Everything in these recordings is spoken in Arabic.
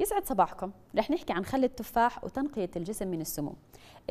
يسعد صباحكم رح نحكي عن خل التفاح وتنقية الجسم من السموم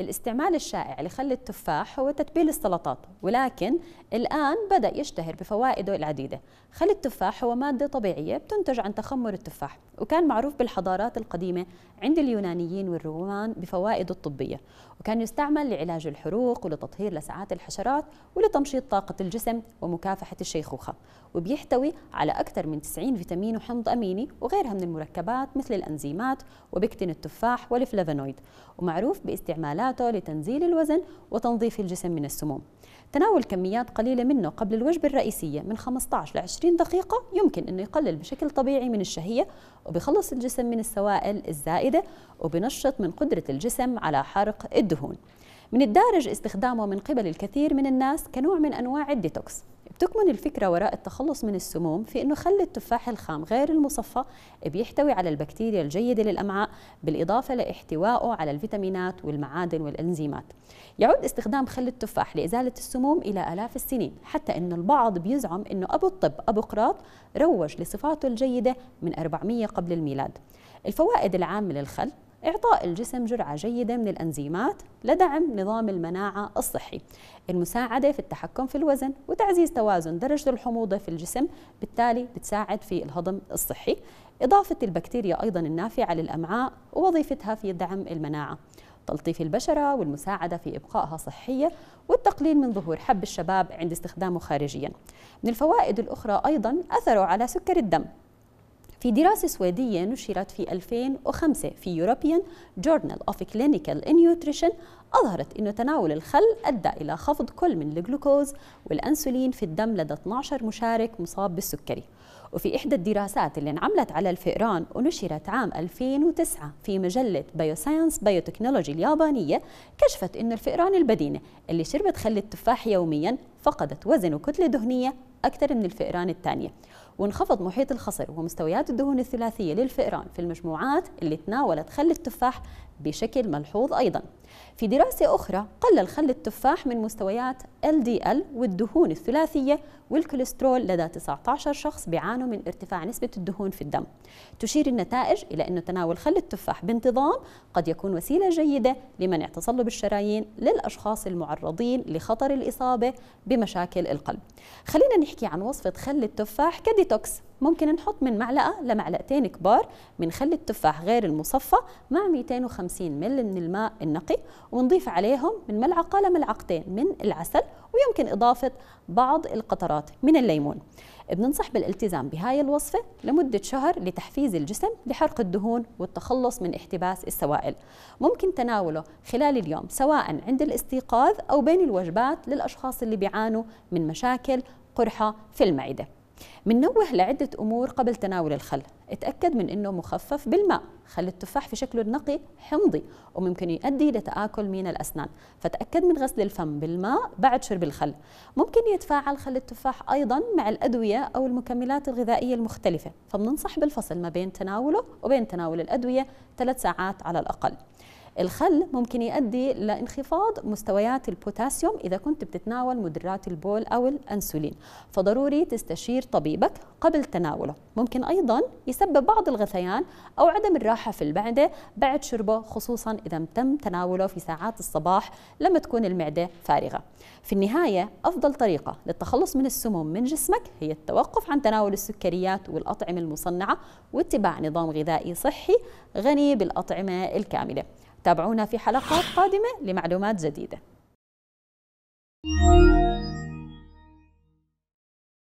الاستعمال الشائع لخل التفاح هو تتبيل السلطات ولكن الآن بدأ يشتهر بفوائده العديدة خل التفاح هو مادة طبيعية بتنتج عن تخمر التفاح وكان معروف بالحضارات القديمة عند اليونانيين والرومان بفوائده الطبية وكان يستعمل لعلاج الحروق ولتطهير لسعات الحشرات ولتمشيط طاقة الجسم ومكافحة الشيخوخة وبيحتوي على أكثر من 90 فيتامين وحمض أميني وغيرها من المركبات مثل الانزيمات وبيكتن التفاح والفلافونويد ومعروف باستعمالاته لتنزيل الوزن وتنظيف الجسم من السموم تناول كميات قليلة منه قبل الوجبة الرئيسية من 15 ل 20 دقيقة يمكن أنه يقلل بشكل طبيعي من الشهية وبيخلص الجسم من السوائل الزائدة وبنشط من قدرة الجسم على حرق الدهون من الدارج استخدامه من قبل الكثير من الناس كنوع من أنواع الديتوكس تكمن الفكرة وراء التخلص من السموم في أنه خل التفاح الخام غير المصفى بيحتوي على البكتيريا الجيدة للأمعاء بالإضافة لاحتوائه على الفيتامينات والمعادن والإنزيمات يعود استخدام خل التفاح لإزالة السموم إلى آلاف السنين حتى أن البعض بيزعم أنه أبو الطب أبو قراط روج لصفاته الجيدة من 400 قبل الميلاد الفوائد العامة للخل إعطاء الجسم جرعة جيدة من الأنزيمات لدعم نظام المناعة الصحي المساعدة في التحكم في الوزن وتعزيز توازن درجة الحموضة في الجسم بالتالي بتساعد في الهضم الصحي إضافة البكتيريا أيضا النافعة للأمعاء ووظيفتها في دعم المناعة تلطيف البشرة والمساعدة في إبقائها صحية والتقليل من ظهور حب الشباب عند استخدامه خارجيا من الفوائد الأخرى أيضا أثره على سكر الدم في دراسة سويدية نشرت في 2005 في European Journal of Clinical Nutrition أظهرت أن تناول الخل أدى إلى خفض كل من الجلوكوز والأنسولين في الدم لدى 12 مشارك مصاب بالسكري وفي إحدى الدراسات اللي انعملت على الفئران ونشرت عام 2009 في مجلة بيوساينس بايوتكنولوجي اليابانية كشفت أن الفئران البدينة اللي شربت خل التفاح يوميا فقدت وزن وكتلة دهنية أكثر من الفئران الثانية وانخفض محيط الخصر ومستويات الدهون الثلاثية للفئران في المجموعات اللي تناولت خل التفاح بشكل ملحوظ أيضا في دراسة أخرى قلل خل التفاح من مستويات LDL والدهون الثلاثية والكوليسترول لدى 19 شخص بيعانوا من ارتفاع نسبة الدهون في الدم تشير النتائج إلى أن تناول خل التفاح بانتظام قد يكون وسيلة جيدة لمنع تصلب الشرايين للأشخاص المعرضين لخطر الإصابة بمشاكل القلب خلينا نحكي عن وصفة خل التفاح كديتوكس ممكن نحط من معلقة لمعلقتين كبار من خل التفاح غير المصفى مع 250 مل من الماء النقي ونضيف عليهم من ملعقة لملعقتين من العسل ويمكن إضافة بعض القطرات من الليمون بننصح بالالتزام بهاي الوصفة لمدة شهر لتحفيز الجسم لحرق الدهون والتخلص من احتباس السوائل ممكن تناوله خلال اليوم سواء عند الاستيقاظ أو بين الوجبات للأشخاص اللي بيعانوا من مشاكل قرحة في المعدة منوه لعدة أمور قبل تناول الخل اتأكد من أنه مخفف بالماء خل التفاح في شكله النقي حمضي وممكن يؤدي لتآكل من الأسنان فتأكد من غسل الفم بالماء بعد شرب الخل ممكن يتفاعل خل التفاح أيضا مع الأدوية أو المكملات الغذائية المختلفة فبننصح بالفصل ما بين تناوله وبين تناول الأدوية ثلاث ساعات على الأقل الخل ممكن يؤدي لانخفاض مستويات البوتاسيوم إذا كنت بتتناول مدرات البول أو الأنسولين فضروري تستشير طبيبك قبل تناوله ممكن أيضا يسبب بعض الغثيان أو عدم الراحة في المعدة بعد شربه خصوصا إذا تم تناوله في ساعات الصباح لما تكون المعدة فارغة في النهاية أفضل طريقة للتخلص من السموم من جسمك هي التوقف عن تناول السكريات والأطعمة المصنعة واتباع نظام غذائي صحي غني بالأطعمة الكاملة تابعونا في حلقات قادمة لمعلومات جديدة